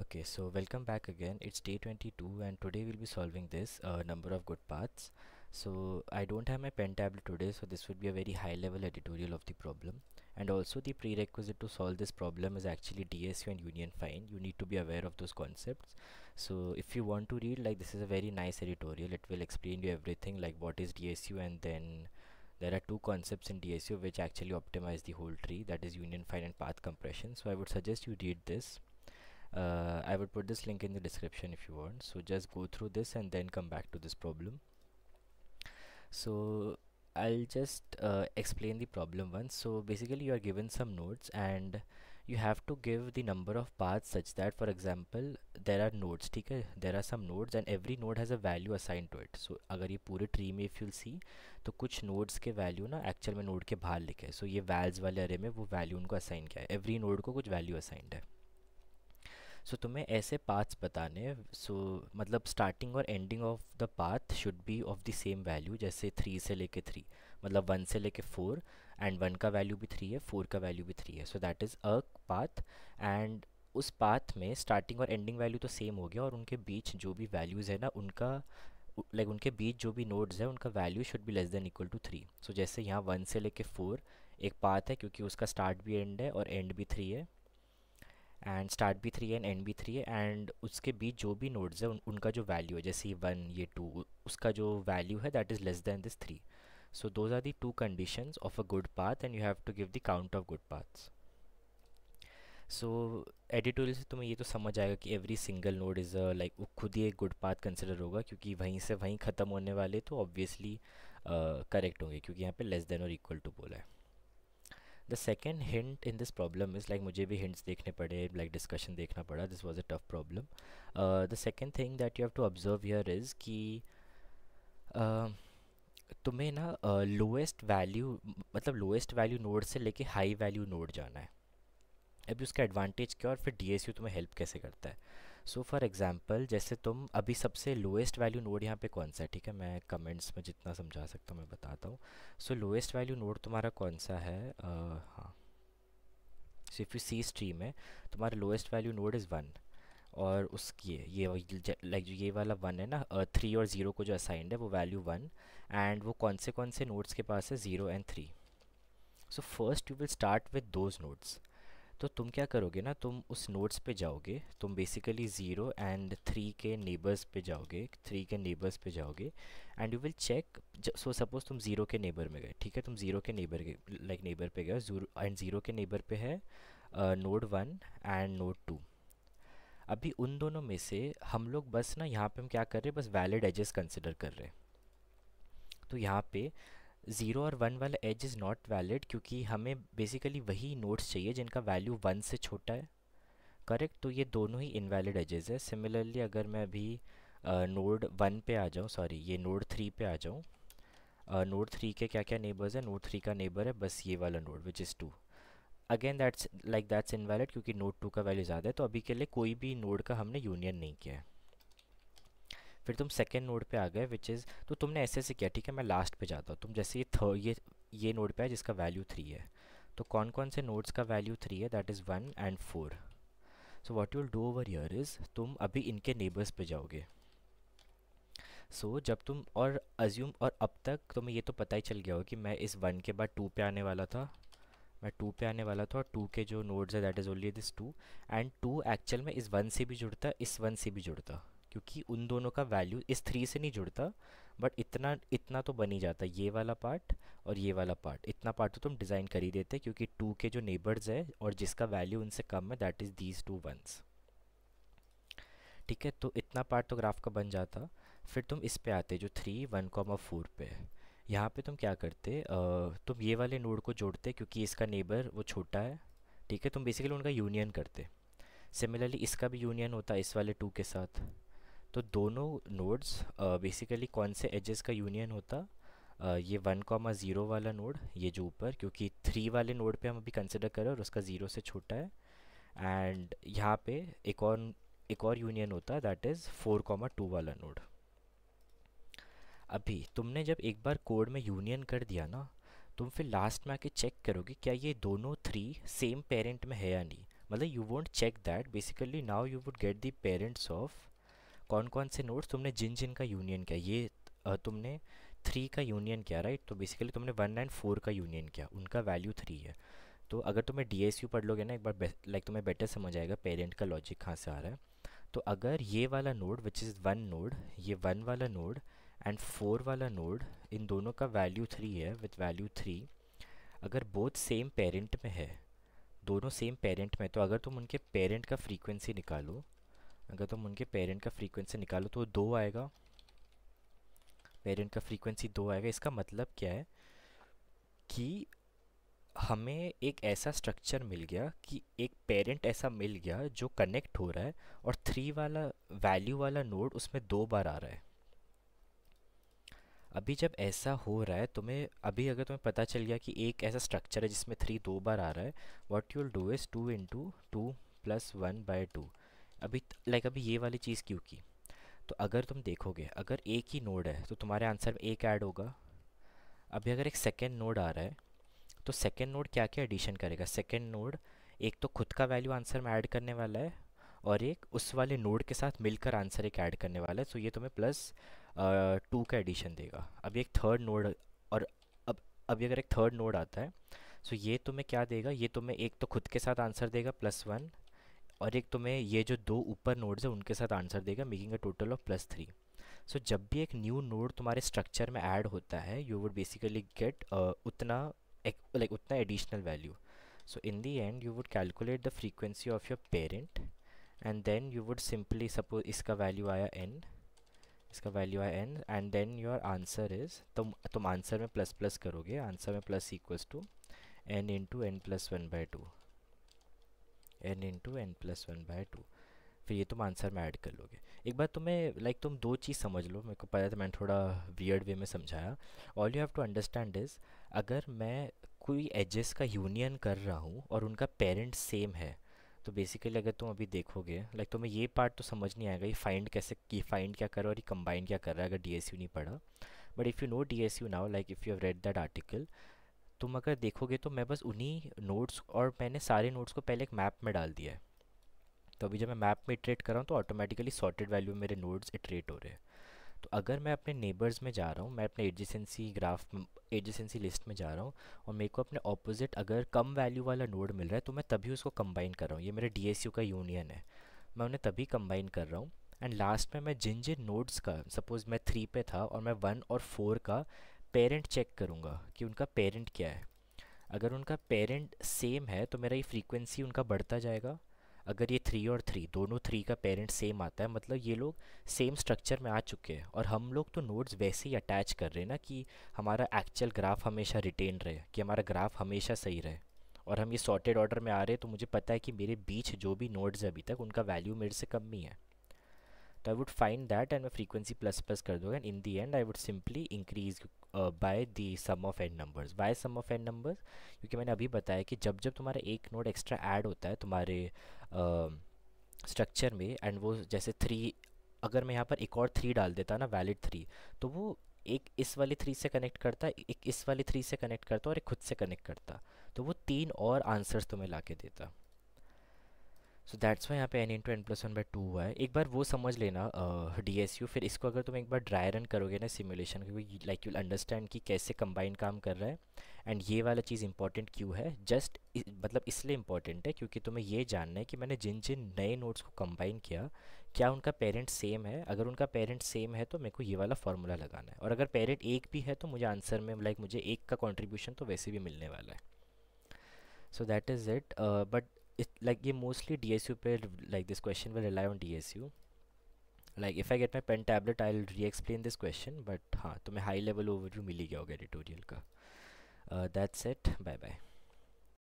okay so welcome back again it's day 22 and today we'll be solving this uh, number of good paths so i don't have my pen tablet today so this would be a very high level editorial of the problem and also the prerequisite to solve this problem is actually dsu and union find you need to be aware of those concepts so if you want to read like this is a very nice editorial it will explain you everything like what is dsu and then there are two concepts in DSU which actually optimize the whole tree that is union find and path compression so I would suggest you read this uh, I would put this link in the description if you want so just go through this and then come back to this problem so I'll just uh, explain the problem once so basically you are given some nodes and you have to give the number of paths such that for example there are nodes okay there are some nodes and every node has a value assigned to it so अगर ये पूरे tree में if you'll see तो कुछ nodes के value ना actual में node के बाहर लिखे हैं so ये vals वाले array में वो value उनको assign किया है every node को कुछ value assigned है सो so, तुम्हें ऐसे पाथ्स बताने सो so, मतलब स्टार्टिंग और ending of the path should be of the same value जैसे थ्री से लेके थ्री मतलब वन से लेके फोर एंड वन का वैल्यू भी थ्री है फोर का वैल्यू भी थ्री है so that is a path and उस पाथ में स्टार्टिंग और एंडिंग वैल्यू तो सेम हो गया और उनके बीच जो भी वैल्यूज़ है ना उनका लाइक like, उनके बीच जो भी नोड्स है उनका वैल्यू शुड भी less than equal to three so जैसे यहाँ वन से लेके फोर एक पाथ है क्योंकि उसका स्टार्ट भी एंड है और एंड भी थ्री है एंड स्टार्ट भी थ्री है एंड एंड भी थ्री है एंड उसके बीच जो भी नोड्स है उन, उनका जो वैल्यू है जैसे वन ये टू उसका जो वैल्यू है that is less than this three so those are the two condition of a good path and you have to give the count of good paths so editorial से तुम्हें ये तो समझ आएगा कि every single node is a like वो खुद ही एक गुड पाथ कंसिडर होगा क्योंकि वहीं से वहीं ख़त्म होने वाले तो ऑब्वियसली करेक्ट uh, होंगे क्योंकि यहाँ पे लेस देन और इक्वल टू बोला है the second hint in this problem is like मुझे भी हिंट्स देखने पड़े लाइक डिस्कशन देखना पड़ा this was a tough problem the second thing that you have to observe here is कि uh, तुम्हें ना लोएस्ट uh, वैल्यू मतलब लोएस्ट वैल्यू नोड से लेके हाई वैल्यू नोड जाना है अभी उसका एडवांटेज क्या और फिर डी तुम्हें हेल्प कैसे करता है सो फॉर एग्ज़ाम्पल जैसे तुम अभी सबसे लोएस्ट वैल्यू नोड यहाँ पे कौन सा है ठीक है मैं कमेंट्स में जितना समझा सकता हूँ मैं बताता हूँ सो लोएस्ट वैल्यू नोड तुम्हारा कौन सा है uh, हाँ so if you see stream है तुम्हारा lowest value node is one और उसकी ये लाइक जो ये वाला वन है ना थ्री और ज़ीरो को जो असाइंड है वो वैल्यू वन एंड वो कौन से कौन से नोट्स के पास है zero and three so first you will start with those nodes तो तुम क्या करोगे ना तुम उस नोट्स पे जाओगे तुम बेसिकली ज़ीरो एंड थ्री के नेबर्स पे जाओगे थ्री के नेबर्स पे जाओगे and you will check so suppose तुम ज़ीरो के नेबर में गए ठीक है तुम ज़ीरो के नेबर के लाइक नेबर पे गए एंड ज़ीरो के नेबर पे है node one and node two अभी उन दोनों में से हम लोग बस ना यहाँ पे हम क्या कर रहे हैं बस वैलिड एजेस कंसिडर कर रहे हैं तो यहाँ पे ज़ीरो और वन वाला एज इज़ नॉट वैलिड क्योंकि हमें बेसिकली वही नोट्स चाहिए जिनका वैल्यू वन से छोटा है करेक्ट तो ये दोनों ही इनवैलिड एजेस है सिमिलरली अगर मैं अभी नोड वन पे आ जाऊँ सॉरी ये नोड थ्री पे आ जाऊँ नोड थ्री के क्या क्या नेबर्स है नोड थ्री का नेबर है बस ये वाला node which is two again that's like that's invalid क्योंकि नोड टू का वैल्यू ज़्यादा है तो अभी के लिए कोई भी नोड का हमने यूनियन नहीं किया है फिर तुम सेकेंड नोड पर आ गए विच इज़ तो तुमने ऐसे ऐसे किया ठीक है मैं लास्ट पर जाता हूँ तुम जैसे ये थर्ड ये ये नोड पर है जिसका वैल्यू थ्री है तो कौन कौन से नोड्स का वैल्यू थ्री है that is one and four so what you'll do over here is तुम अभी इनके नेबर्स पे जाओगे सो so, जब तुम और अज्यूम और अब तक तुम्हें ये तो पता ही चल गया हो कि मैं इस वन के बाद टू पे आने वाला था मैं टू पे आने वाला था और टू के जो नोड्स है that is only this two and two actual में इस वन से भी जुड़ता इस वन से भी जुड़ता क्योंकि उन दोनों का वैल्यू इस थ्री से नहीं जुड़ता बट इतना इतना तो बन ही जाता ये वाला पार्ट और ये वाला पार्ट इतना पार्ट तो तुम डिज़ाइन कर ही देते क्योंकि टू के जो नेबर्स है और जिसका वैल्यू उनसे कम है that is these two ones ठीक है तो इतना पार्ट तो ग्राफ का बन जाता फिर तुम इस पे आते जो थ्री वन कॉमा फोर पे है यहाँ पे तुम क्या करते आ, तुम ये वाले नोड को जोड़ते क्योंकि इसका नेबर वो छोटा है ठीक है तुम बेसिकली उनका यूनियन करते सिमिलरली इसका भी यूनियन होता है इस वाले टू के साथ तो दोनों नोड्स बेसिकली कौन से एजेस का यूनियन होता ये वन कॉमा ज़ीरो वाला नोड ये जो ऊपर क्योंकि थ्री वाले नोड पे हम अभी कंसिडर करें और उसका ज़ीरो से छोटा है एंड यहाँ पे एक और एक और यूनियन होता है that is four comma two वाला नोड अभी तुमने जब एक बार कोड में यूनियन कर दिया ना तुम फिर लास्ट में आके चेक करोगे क्या ये दोनों थ्री सेम पेरेंट में है या नहीं मतलब you won't check that basically now you would get the parents of कौन कौन से नोड्स तुमने जिन जिन का यूनियन किया ये तुमने थ्री का यूनियन किया राइट तो बेसिकली तुमने वन एंड फोर का यूनियन किया उनका वैल्यू थ्री है तो अगर तुम्हें डी एस यू पढ़ लोगे ना एक बार लाइक तुम्हें बेटर समझ आएगा पेरेंट का लॉजिक कहाँ से आ रहा है तो अगर ये वाला node which is one node ये वन वाला नोड एंड फोर वाला नोड इन दोनों का वैल्यू थ्री है विथ वैल्यू थ्री अगर बोथ सेम पेरेंट में है दोनों सेम पेरेंट में तो अगर तुम उनके पेरेंट का फ्रीक्वेंसी निकालो अगर तुम उनके पेरेंट का फ्रीक्वेंसी निकालो तो दो आएगा पेरेंट का फ्रीक्वेंसी दो आएगा इसका मतलब क्या है कि हमें एक ऐसा स्ट्रक्चर मिल गया कि एक पेरेंट ऐसा मिल गया जो कनेक्ट हो रहा है और थ्री वाला वैल्यू वाला नोड उसमें दो बार आ रहा है अभी जब ऐसा हो रहा है तुम्हें अभी अगर तुम्हें पता चल गया कि एक ऐसा स्ट्रक्चर है जिसमें थ्री दो बार आ रहा है what you will do is two into two plus one by two अभी लाइक अभी ये वाली चीज़ क्यों की तो अगर तुम देखोगे अगर एक ही नोड है तो तुम्हारे आंसर में एक ऐड होगा अभी अगर एक सेकेंड नोड आ रहा है तो सेकेंड नोड क्या क्या एडिशन करेगा सेकेंड नोड एक तो खुद का वैल्यू आंसर में ऐड करने वाला है और एक उस वाले नोड के साथ मिलकर आंसर एक ऐड करने वाला है सो तो ये तुम्हें प्लस टू का एडिशन देगा अभी एक थर्ड नोड और अब अभी अगर एक थर्ड नोड आता है सो तो ये तुम्हें क्या देगा ये तुम्हें एक तो खुद के साथ आंसर देगा प्लस वन और एक तुम्हें ये जो दो ऊपर नोड्स है उनके साथ आंसर देगा making a total of plus three so जब भी एक न्यू नोड तुम्हारे स्ट्रक्चर में ऐड होता है यू वुड बेसिकली गेट उतना लाइक उतना additional value so in the end you would calculate the frequency of your parent and then you would simply suppose इसका वैल्यू आया एन इसका value आया n and then your answer is तुम तुम answer में plus plus करोगे answer में plus equals to n into n plus one by two n into n plus one by two फिर ये तुम आंसर में ऐड कर लोगे एक बार तुम्हें लाइक तुम दो चीज़ समझ लो मेरे को पता था मैंने थोड़ा वियर्ड वे में समझाया all you have to understand is अगर मैं कोई एजेस का यूनियन कर रहा हूँ और उनका पेरेंट सेम है तो बेसिकली अगर तुम अभी देखोगे लाइक तुम्हें ये पार्ट तो समझ नहीं आएगा ये फाइंड कैसे कि फाइंड क्या कर रहा है और ये कंबाइन क्या कर रहा है अगर डी नहीं पढ़ा but if you know D S U now like if you have read that article तुम अगर देखोगे तो मैं बस उन्हीं नोट्स और मैंने सारे नोट्स को पहले एक मैप में डाल दिया है तो अभी जब मैं मैप में इटरेट कर रहा हूँ तो ऑटोमेटिकली सॉर्टेड वैल्यू में मेरे नोट्स इटरेट हो रहे हैं तो अगर मैं अपने नेबर्स में जा रहा हूँ मैं अपने एडजेंसी ग्राफ एडजेंसी लिस्ट में जा रहा हूँ और मेरे को अपने ऑपोजिट अगर कम वैल्यू वाला नोड मिल रहा है तो मैं तभी उसको कंबाइन कर रहा हूँ ये मेरे डी का यूनियन है मैं उन्हें तभी कंबाइन कर रहा हूँ एंड लास्ट में मैं जिन जिन नोट्स का सपोज़ मैं थ्री पे था और मैं वन और फोर का पेरेंट चेक करूँगा कि उनका पेरेंट क्या है अगर उनका पेरेंट सेम है तो मेरा ये फ्रीक्वेंसी उनका बढ़ता जाएगा अगर ये थ्री और थ्री दोनों थ्री का पेरेंट सेम आता है मतलब ये लोग सेम स्ट्रक्चर में आ चुके हैं और हम लोग तो नोड्स वैसे ही अटैच कर रहे हैं ना कि हमारा एक्चुअल ग्राफ हमेशा रिटेन रहे कि हमारा ग्राफ हमेशा सही रहे और हम ये सॉर्टेड ऑर्डर में आ रहे हैं तो मुझे पता है कि मेरे बीच जो भी नोड्स हैं अभी तक उनका वैल्यू मेरे से कम ही है तो I would find that and मैं फ्रीक्वेंसी प्लस प्लस कर दूँगा and in the end I would simply increase by the sum of n numbers by sum of n numbers क्योंकि मैंने अभी बताया कि जब जब तुम्हारा एक नोड एक्स्ट्रा ऐड होता है तुम्हारे स्ट्रक्चर um, uh, में एंड वो जैसे थ्री अगर मैं यहाँ पर एक और थ्री डाल देता ना वैलिड थ्री तो वो एक इस वाली थ्री से कनेक्ट करता एक इस वाली थ्री से कनेक्ट करता और एक खुद से कनेक्ट करता तो वो तीन और आंसर्स तुम्हें ला के देता सो दैट्स वाई यहाँ पे n into n plus one by two हुआ है एक बार वो समझ लेना डी एस यू फिर इसको अगर तुम एक बार ड्राई रन करोगे ना सिमुलेशन क्योंकि लाइक यूल अंडरस्टैंड कि कैसे कंबाइन काम कर रहा है एंड ये वाला चीज़ इंपॉर्टेंट क्यों है जस्ट मतलब इसलिए इंपॉर्टेंट है क्योंकि तुम्हें ये जानना है कि मैंने जिन जिन नए नोट्स को कंबाइन किया क्या उनका पेरेंट सेम है अगर उनका पेरेंट सेम है तो मेरे को ये वाला फार्मूला लगाना है और अगर पेरेंट एक भी है तो मुझे आंसर में लाइक मुझे एक का कॉन्ट्रीब्यूशन तो वैसे भी मिलने वाला है so that is it but it like ये mostly DSU पे like this question will rely on DSU like if I get my pen tablet I'll re-explain this question but हाँ तुम्हें high level overview मिली गया होगा editorial का uh, that's it bye bye